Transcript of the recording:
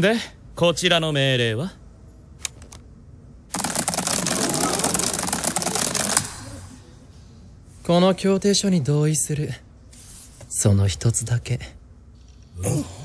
でこちらの命令はこの協定書に同意するその一つだけ。うん